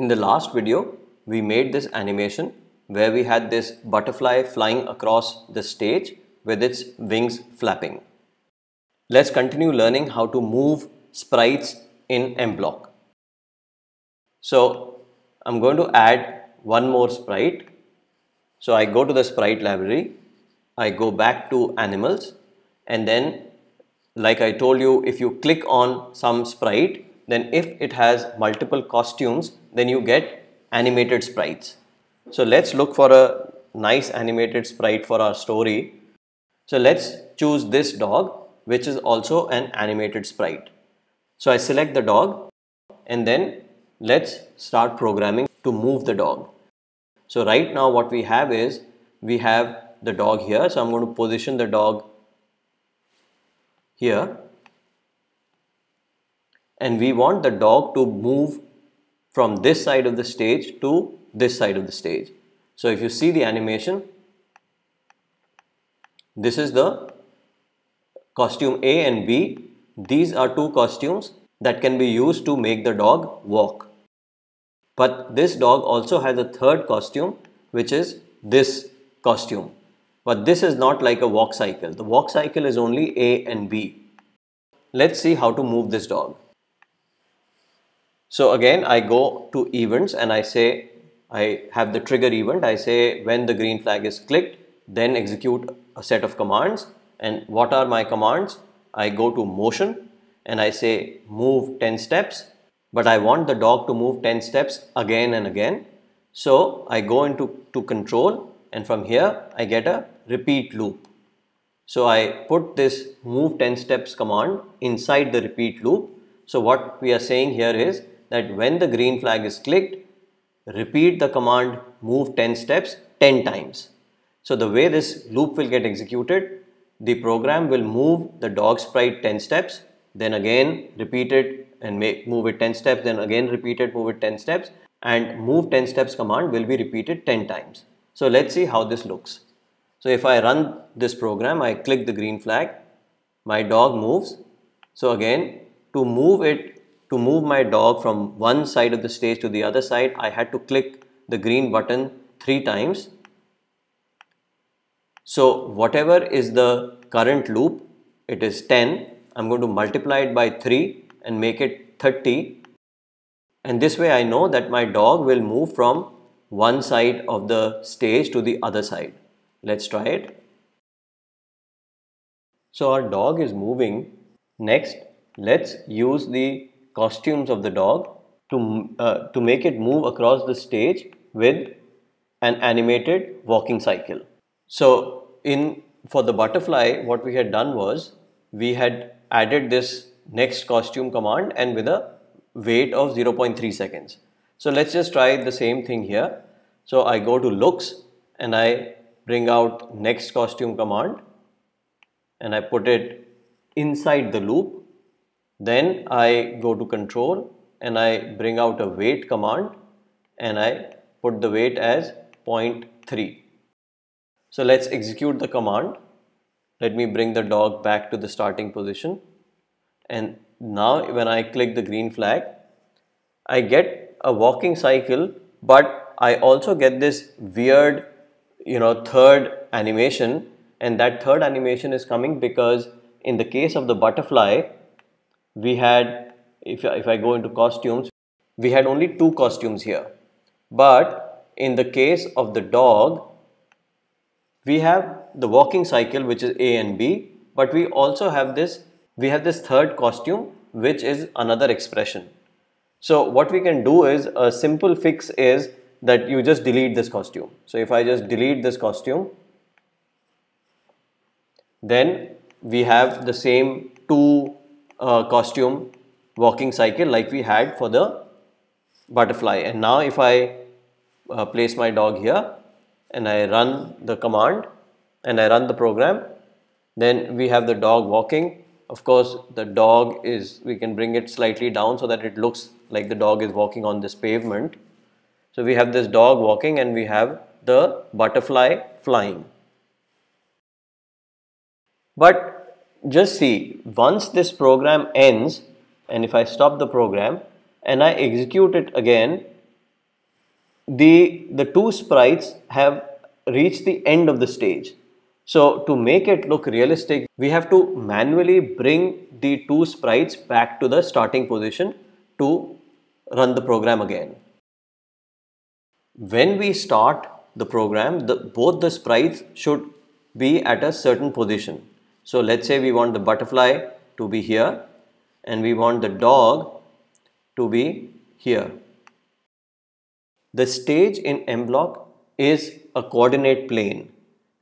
In the last video, we made this animation where we had this butterfly flying across the stage with its wings flapping. Let's continue learning how to move sprites in mBlock. So I'm going to add one more sprite. So I go to the sprite library, I go back to animals and then like I told you if you click on some sprite then if it has multiple costumes then you get animated sprites. So let's look for a nice animated sprite for our story. So let's choose this dog which is also an animated sprite. So I select the dog and then let's start programming to move the dog. So right now what we have is we have the dog here. So I'm going to position the dog here and we want the dog to move from this side of the stage to this side of the stage. So if you see the animation, this is the costume A and B. These are two costumes that can be used to make the dog walk. But this dog also has a third costume which is this costume. But this is not like a walk cycle. The walk cycle is only A and B. Let's see how to move this dog. So again, I go to events and I say, I have the trigger event. I say when the green flag is clicked, then execute a set of commands. And what are my commands? I go to motion and I say move 10 steps, but I want the dog to move 10 steps again and again. So I go into to control and from here I get a repeat loop. So I put this move 10 steps command inside the repeat loop. So what we are saying here is that when the green flag is clicked, repeat the command move 10 steps 10 times. So the way this loop will get executed, the program will move the dog sprite 10 steps, then again repeat it and make, move it 10 steps, then again repeat it, move it 10 steps and move 10 steps command will be repeated 10 times. So let's see how this looks. So if I run this program, I click the green flag, my dog moves. So again, to move it to move my dog from one side of the stage to the other side, I had to click the green button three times. So whatever is the current loop, it is 10. I'm going to multiply it by 3 and make it 30. And this way I know that my dog will move from one side of the stage to the other side. Let's try it. So our dog is moving. Next, let's use the costumes of the dog to, uh, to make it move across the stage with an animated walking cycle. So in for the butterfly, what we had done was we had added this next costume command and with a weight of 0.3 seconds. So let's just try the same thing here. So I go to looks and I bring out next costume command and I put it inside the loop then I go to control and I bring out a weight command and I put the weight as 0.3. So let's execute the command. Let me bring the dog back to the starting position. And now when I click the green flag, I get a walking cycle, but I also get this weird, you know, third animation. And that third animation is coming because in the case of the butterfly, we had, if, if I go into costumes, we had only two costumes here. But in the case of the dog, we have the walking cycle which is A and B, but we also have this, we have this third costume which is another expression. So what we can do is a simple fix is that you just delete this costume. So if I just delete this costume, then we have the same two uh, costume walking cycle like we had for the butterfly and now if I uh, place my dog here and I run the command and I run the program then we have the dog walking of course the dog is we can bring it slightly down so that it looks like the dog is walking on this pavement so we have this dog walking and we have the butterfly flying but just see once this program ends and if I stop the program and I execute it again the the two sprites have reached the end of the stage so to make it look realistic we have to manually bring the two sprites back to the starting position to run the program again when we start the program the, both the sprites should be at a certain position so let's say we want the butterfly to be here and we want the dog to be here. The stage in M block is a coordinate plane.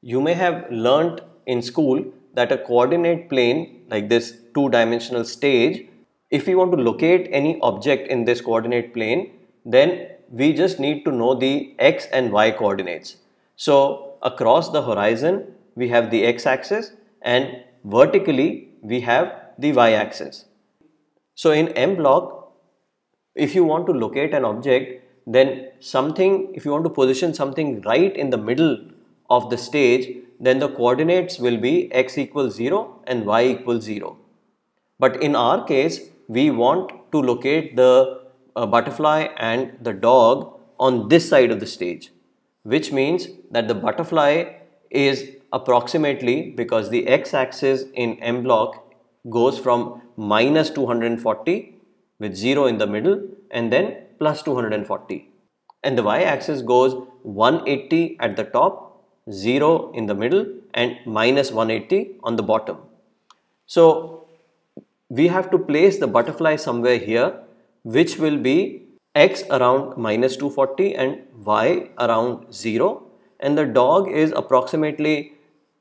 You may have learnt in school that a coordinate plane like this two-dimensional stage, if we want to locate any object in this coordinate plane, then we just need to know the x and y coordinates. So across the horizon, we have the x-axis and vertically we have the y-axis. So in M block, if you want to locate an object, then something, if you want to position something right in the middle of the stage, then the coordinates will be x equals 0 and y equals 0. But in our case, we want to locate the uh, butterfly and the dog on this side of the stage, which means that the butterfly is approximately because the x-axis in M block goes from minus 240 with 0 in the middle and then plus 240 and the y-axis goes 180 at the top 0 in the middle and minus 180 on the bottom so we have to place the butterfly somewhere here which will be x around minus 240 and y around 0 and the dog is approximately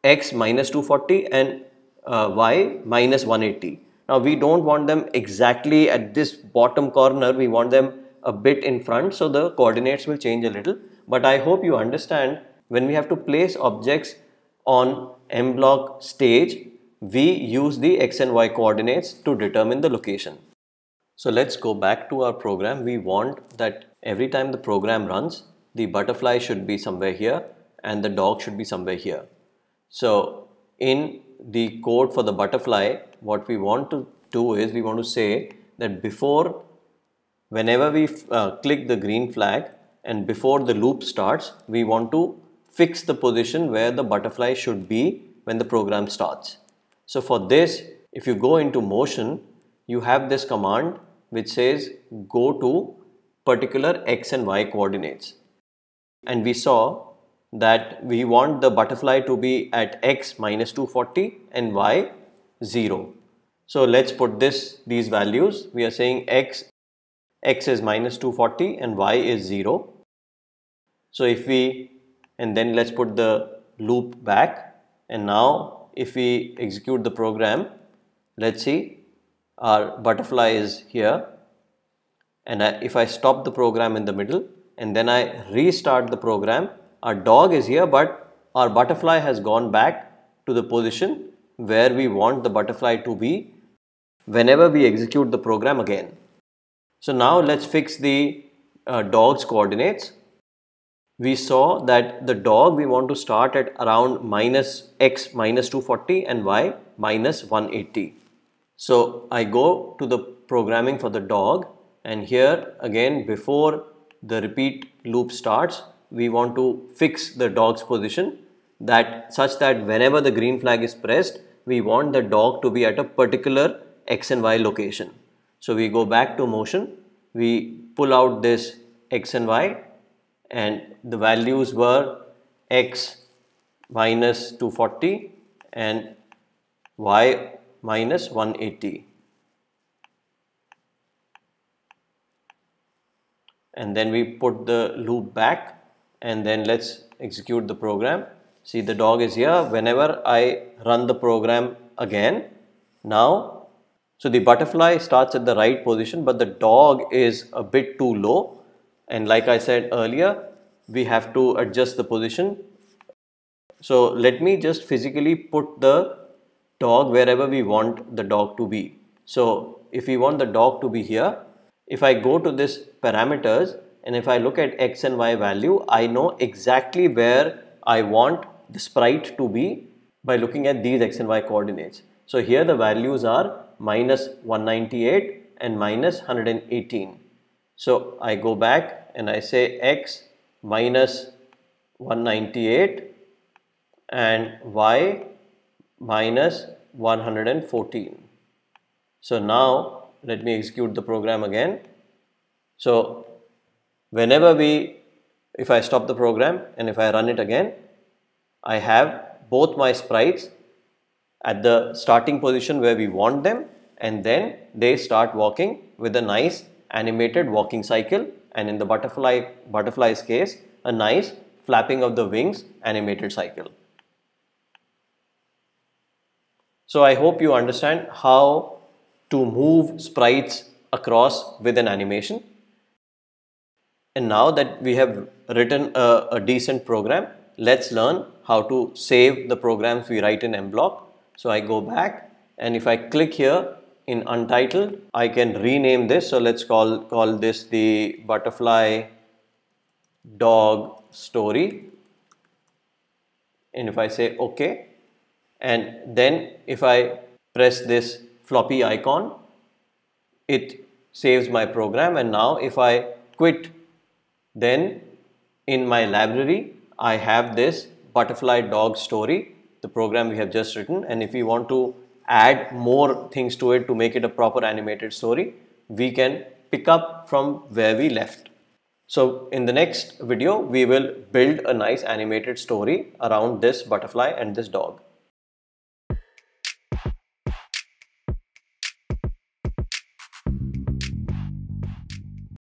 x minus 240 and uh, y minus 180. Now we don't want them exactly at this bottom corner, we want them a bit in front so the coordinates will change a little. But I hope you understand when we have to place objects on M block stage, we use the x and y coordinates to determine the location. So let's go back to our program. We want that every time the program runs, the butterfly should be somewhere here and the dog should be somewhere here. So in the code for the butterfly, what we want to do is we want to say that before whenever we uh, click the green flag and before the loop starts, we want to fix the position where the butterfly should be when the program starts. So for this, if you go into motion, you have this command which says go to particular x and y coordinates. And we saw that we want the butterfly to be at x minus 240 and y 0. So let's put this these values. We are saying x x is minus 240 and y is 0. So if we and then let's put the loop back and now if we execute the program let's see our butterfly is here and I, if I stop the program in the middle and then I restart the program our dog is here, but our butterfly has gone back to the position where we want the butterfly to be whenever we execute the program again. So now let's fix the uh, dog's coordinates. We saw that the dog we want to start at around minus x minus 240 and y minus 180. So I go to the programming for the dog and here again before the repeat loop starts we want to fix the dog's position that such that whenever the green flag is pressed, we want the dog to be at a particular x and y location. So we go back to motion, we pull out this x and y and the values were x minus 240 and y minus 180. And then we put the loop back and then let's execute the program see the dog is here whenever I run the program again now so the butterfly starts at the right position but the dog is a bit too low and like I said earlier we have to adjust the position so let me just physically put the dog wherever we want the dog to be so if we want the dog to be here if I go to this parameters and if I look at x and y value I know exactly where I want the sprite to be by looking at these x and y coordinates. So here the values are minus 198 and minus 118. So I go back and I say x minus 198 and y minus 114. So now let me execute the program again. So whenever we, if I stop the program and if I run it again, I have both my sprites at the starting position where we want them and then they start walking with a nice animated walking cycle and in the butterfly butterfly's case a nice flapping of the wings animated cycle. So I hope you understand how to move sprites across with an animation. And now that we have written a, a decent program, let's learn how to save the programs we write in mBlock. So I go back and if I click here in untitled, I can rename this. So let's call, call this the butterfly dog story. And if I say okay, and then if I press this floppy icon, it saves my program. And now if I quit then in my library, I have this butterfly dog story, the program we have just written. And if we want to add more things to it to make it a proper animated story, we can pick up from where we left. So in the next video, we will build a nice animated story around this butterfly and this dog.